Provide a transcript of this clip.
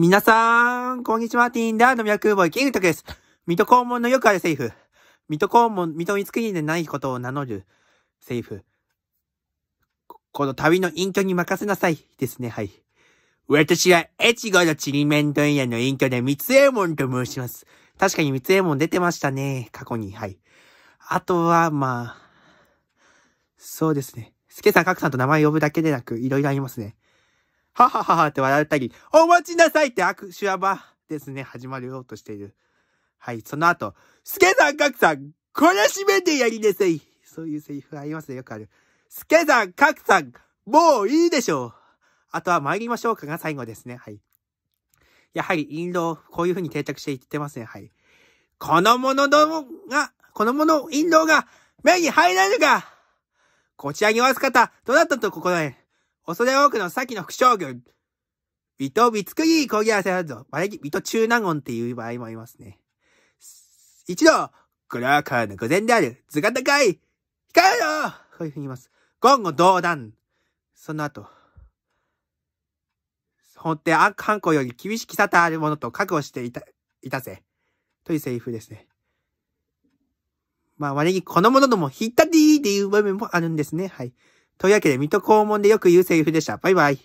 皆さん、こんにちは、ティンダーの宮空母、キングタクです。水戸黄門のよくあるセリフ。水戸黄門、水戸光圀でないことを名乗るセリフ。この旅の隠居に任せなさい。ですね、はい。私は、越後のちりめんんやの隠居で、三右衛門と申します。確かに三右衛門出てましたね、過去に、はい。あとは、まあ、そうですね。スケさん、カクさんと名前呼ぶだけでなく、いろいろありますね。ははははって笑ったり、お待ちなさいって握手はばですね、始まるようとしている。はい、その後、スケさん、カクさん、懲らしめてやりなさい。そういうセリフありますね、よくある。スケさん、カクさん、もういいでしょう。あとは参りましょうかが最後ですね、はい。やはり、印籠、こういう風に定着していってますね、はい。この者どもが、このもの、印籠が、目に入らぬかこちらにお預す方、どなたと心得、恐れ多くの先の副将軍、水戸美つくぎこぎ合わせだぞ。まれ水戸中納言っていう場合もありますね。一度、グラーカーの御前である、図が高い、光るよこういうふうに言います。言語道断。その後、本て悪犯行より厳しきさたあるものと覚悟していた、いたぜ。というセリフですね。まあ、割にこの者ども、ひったりーっていう場面もあるんですね。はい。というわけで、水戸黄門でよく言うセリフでした。バイバイ。